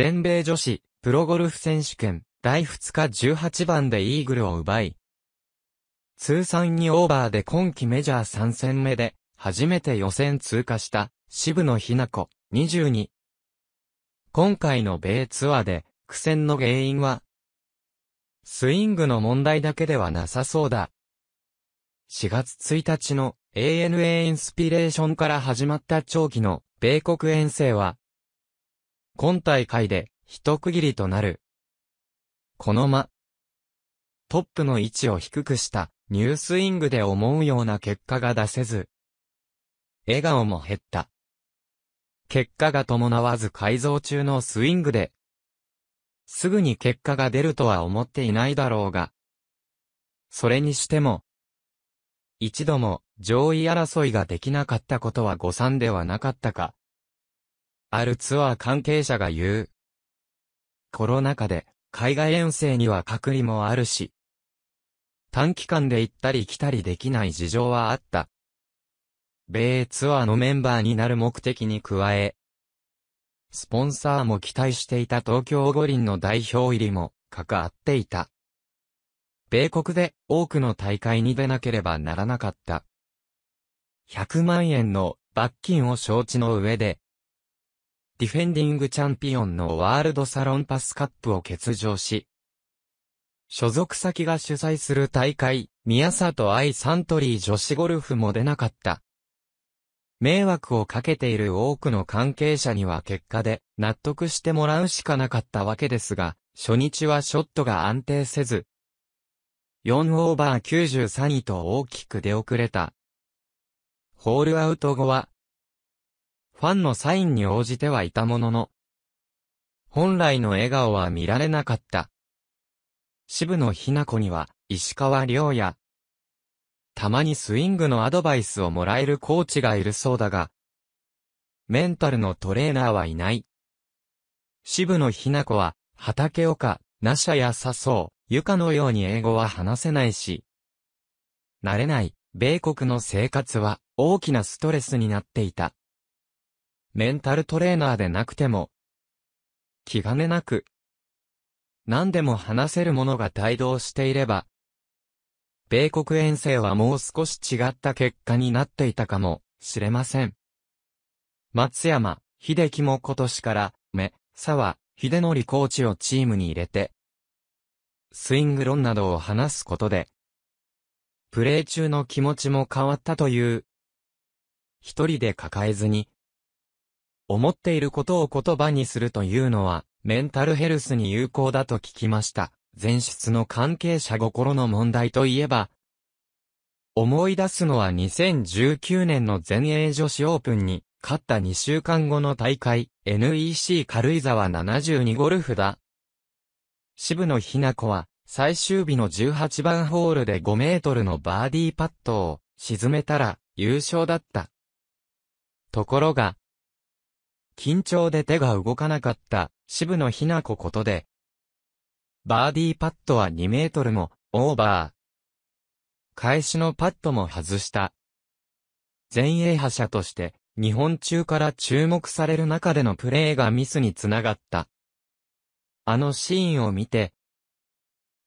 全米女子、プロゴルフ選手権、第2日18番でイーグルを奪い、通算にオーバーで今季メジャー3戦目で、初めて予選通過した、渋野日向子、22。今回の米ツアーで、苦戦の原因は、スイングの問題だけではなさそうだ。4月1日の ANA インスピレーションから始まった長期の米国遠征は今大会で一区切りとなる。この間、トップの位置を低くしたニュースイングで思うような結果が出せず、笑顔も減った。結果が伴わず改造中のスイングで、すぐに結果が出るとは思っていないだろうが、それにしても、一度も上位争いができなかったことは誤算ではなかったか。あるツアー関係者が言う。コロナ禍で、海外遠征には隔離もあるし、短期間で行ったり来たりできない事情はあった。米ツアーのメンバーになる目的に加え、スポンサーも期待していた東京五輪の代表入りも関わっていた。米国で多くの大会に出なければならなかった。100万円の罰金を承知の上でディフェンディングチャンピオンのワールドサロンパスカップを欠場し、所属先が主催する大会、宮里愛サントリー女子ゴルフも出なかった。迷惑をかけている多くの関係者には結果で納得してもらうしかなかったわけですが、初日はショットが安定せず、4オーバー93位と大きく出遅れた。ホールアウト後はファンのサインに応じてはいたものの、本来の笑顔は見られなかった。渋野日向子には、石川亮や、たまにスイングのアドバイスをもらえるコーチがいるそうだが、メンタルのトレーナーはいない。渋野日向子は、畑岡、ナシャや笹生、ゆかのように英語は話せないし、慣れない、米国の生活は、大きなストレスになっていた。メンタルトレーナーでなくても、気兼ねなく、何でも話せるものが帯同していれば、米国遠征はもう少し違った結果になっていたかもしれません。松山、秀樹も今年から、目、沢、秀則コーチをチームに入れて、スイング論などを話すことで、プレー中の気持ちも変わったという、一人で抱えずに、思っていることを言葉にするというのは、メンタルヘルスに有効だと聞きました。前出の関係者心の問題といえば、思い出すのは2019年の全英女子オープンに、勝った2週間後の大会、NEC 軽井沢72ゴルフだ。渋野日向子は、最終日の18番ホールで5メートルのバーディーパットを沈めたら優勝だった。ところが、緊張で手が動かなかった渋野日向子ことで、バーディーパットは2メートルもオーバー。返しのパットも外した。前衛覇者として日本中から注目される中でのプレーがミスにつながった。あのシーンを見て、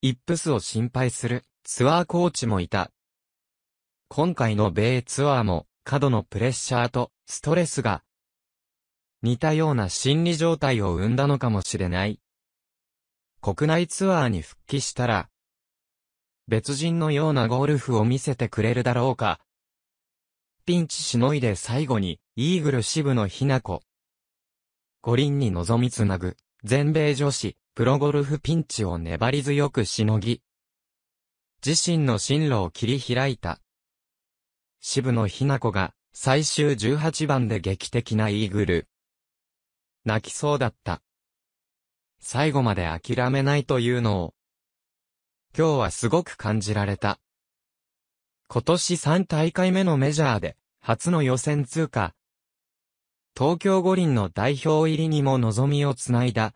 イップスを心配するツアーコーチもいた。今回の米ツアーも過度のプレッシャーとストレスが似たような心理状態を生んだのかもしれない。国内ツアーに復帰したら、別人のようなゴルフを見せてくれるだろうか。ピンチしのいで最後に、イーグル渋野日向子。五輪に望みつなぐ、全米女子、プロゴルフピンチを粘り強くしのぎ、自身の進路を切り開いた。渋野日向子が、最終18番で劇的なイーグル。泣きそうだった。最後まで諦めないというのを、今日はすごく感じられた。今年3大会目のメジャーで、初の予選通過。東京五輪の代表入りにも望みをつないだ。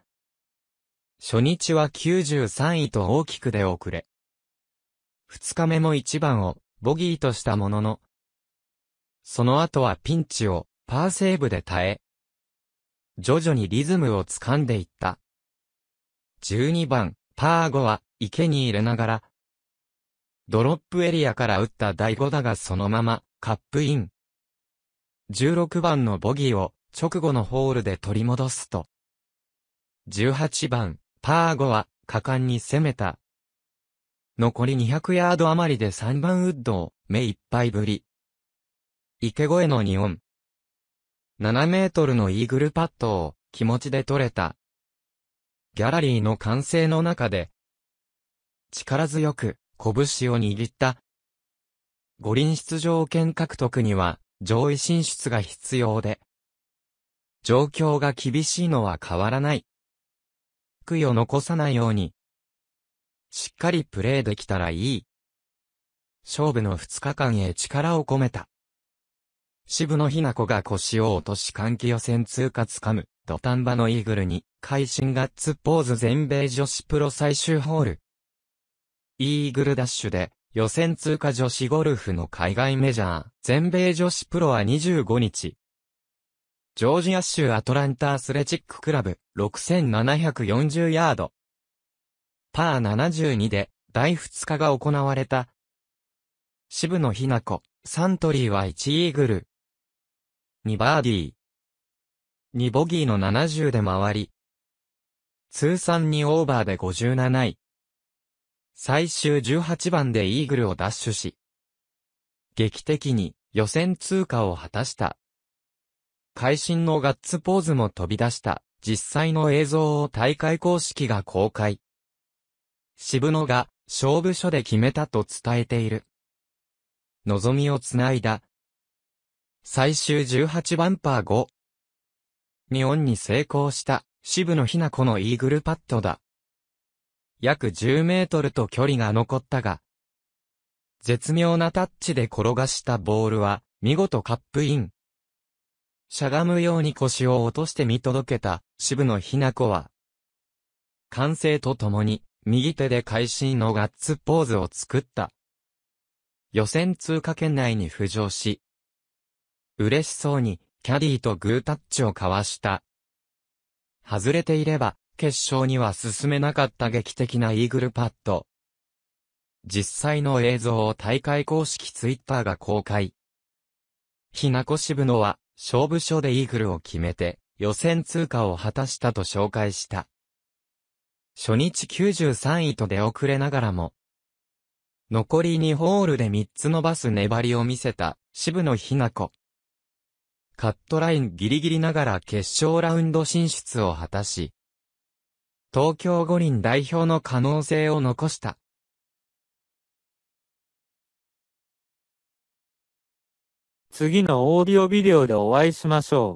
初日は93位と大きく出遅れ。2日目も1番をボギーとしたものの、その後はピンチをパーセーブで耐え、徐々にリズムをつかんでいった。12番、パー5は、池に入れながら、ドロップエリアから打った第5打がそのまま、カップイン。16番のボギーを、直後のホールで取り戻すと。18番、パー5は、果敢に攻めた。残り200ヤード余りで3番ウッドを、目いっぱいぶり。池越えの2音。7メートルのイーグルパットを気持ちで取れた。ギャラリーの歓声の中で、力強く拳を握った。五輪出場権獲得には上位進出が必要で、状況が厳しいのは変わらない。悔いを残さないように、しっかりプレーできたらいい。勝負の2日間へ力を込めた。渋野日向子が腰を落とし換気予選通過つかむ、土壇場のイーグルに、会心ガッツポーズ全米女子プロ最終ホール。イーグルダッシュで、予選通過女子ゴルフの海外メジャー、全米女子プロは25日。ジョージア州アトランタアスレチッククラブ、6740ヤード。パー72で、第2日が行われた。渋野日向子、サントリーは1イーグル、2バーディー。2ボギーの70で回り。通算2オーバーで57位。最終18番でイーグルを奪取し、劇的に予選通過を果たした。会心のガッツポーズも飛び出した実際の映像を大会公式が公開。渋野が勝負所で決めたと伝えている。望みをつないだ最終18番パー5。日本に成功した渋野日向子のイーグルパットだ。約10メートルと距離が残ったが、絶妙なタッチで転がしたボールは、見事カップイン。しゃがむように腰を落として見届けた渋野日向子は、歓声とともに、右手で会心のガッツポーズを作った。予選通過圏内に浮上し、嬉しそうに、キャディーとグータッチを交わした。外れていれば、決勝には進めなかった劇的なイーグルパット。実際の映像を大会公式ツイッターが公開。ひなこ渋野は、勝負所でイーグルを決めて、予選通過を果たしたと紹介した。初日93位と出遅れながらも、残り2ホールで3つ伸ばす粘りを見せた渋野ひな子。カットラインギリギリながら決勝ラウンド進出を果たし、東京五輪代表の可能性を残した。次のオーディオビデオでお会いしましょう。